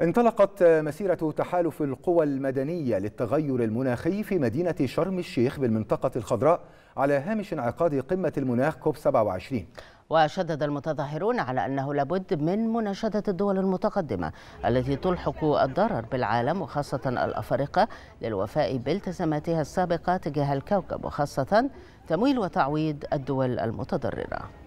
انطلقت مسيرة تحالف القوى المدنية للتغير المناخي في مدينة شرم الشيخ بالمنطقة الخضراء على هامش انعقاد قمة المناخ كوب 27 وشدد المتظاهرون على أنه لابد من مناشدة الدول المتقدمة التي تلحق الضرر بالعالم وخاصة الأفارقة للوفاء بالتزاماتها السابقة تجاه الكوكب وخاصة تمويل وتعويض الدول المتضررة